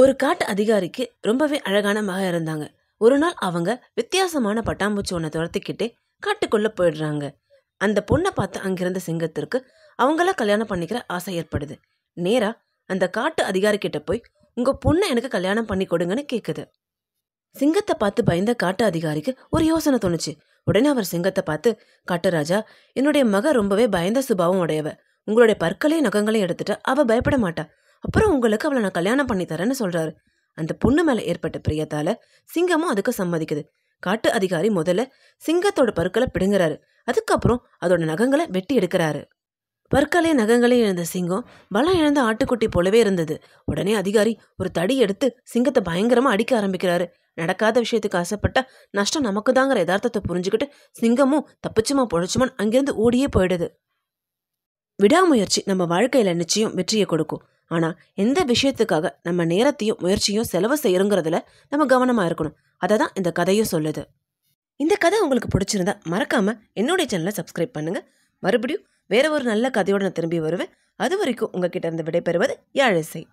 ஒரு காட்டு அதிகாரிக்கு ரொம்பவே அழகான மக இருந்தாங்க ஒரு நாள் அவங்க வித்தியாசமான பட்டாம்பூச்சி ஒன்றை துரத்திக்கிட்டே காட்டுக்குள்ளே போயிடுறாங்க அந்த பொண்ணை பார்த்து அங்கிருந்த சிங்கத்திற்கு அவங்கள கல்யாணம் பண்ணிக்கிற ஆசை ஏற்படுது நேரா அந்த காட்டு அதிகாரிக்கிட்ட போய் உங்கள் பொண்ணை எனக்கு கல்யாணம் பண்ணி கொடுங்கன்னு கேட்குது சிங்கத்தை பார்த்து பயந்த காட்டு அதிகாரிக்கு ஒரு யோசனை தோணுச்சு உடனே அவர் சிங்கத்தை பார்த்து காட்டுராஜா என்னுடைய மக ரொம்பவே பயந்த சுபாவம் உடையவ உங்களுடைய பற்களையும் நகங்களையும் எடுத்துட்டு அவ பயப்பட மாட்டா அப்புறம் உங்களுக்கு அவளை நான் கல்யாணம் பண்ணி தரேன்னு சொல்கிறாரு அந்த பொண்ணு மேலே ஏற்பட்ட பிரியத்தால் சிங்கமும் அதுக்கு சம்மதிக்குது காட்டு அதிகாரி முதல்ல சிங்கத்தோட பற்களை பிடுங்குறாரு அதுக்கப்புறம் அதோட நகங்களை வெட்டி எடுக்கிறாரு பற்களே நகங்களே இழந்த சிங்கம் பலம் இழந்த ஆட்டுக்குட்டி போலவே இருந்தது உடனே அதிகாரி ஒரு தடி எடுத்து சிங்கத்தை பயங்கரமாக அடிக்க ஆரம்பிக்கிறாரு நடக்காத விஷயத்துக்கு ஆசைப்பட்டா நஷ்டம் நமக்கு தாங்கிற யதார்த்தத்தை புரிஞ்சுக்கிட்டு சிங்கமும் தப்பிச்சுமா பொழைச்சுமான் அங்கேருந்து ஓடியே போயிடுது விடாமுயற்சி நம்ம வாழ்க்கையில் நிச்சயம் வெற்றியை கொடுக்கும் ஆனால் எந்த விஷயத்துக்காக நம்ம நேரத்தையும் முயற்சியும் செலவு செய்யறோங்கிறதுல நம்ம கவனமாக இருக்கணும் அதை தான் இந்த கதையும் சொல்லுது இந்த கதை உங்களுக்கு பிடிச்சிருந்தா மறக்காமல் என்னுடைய சேனலை சப்ஸ்கிரைப் பண்ணுங்கள் மறுபடியும் வேற ஒரு நல்ல கதையோடு நான் திரும்பி வருவேன் அது வரைக்கும் உங்ககிட்ட இருந்து விடைபெறுவது யாழிசை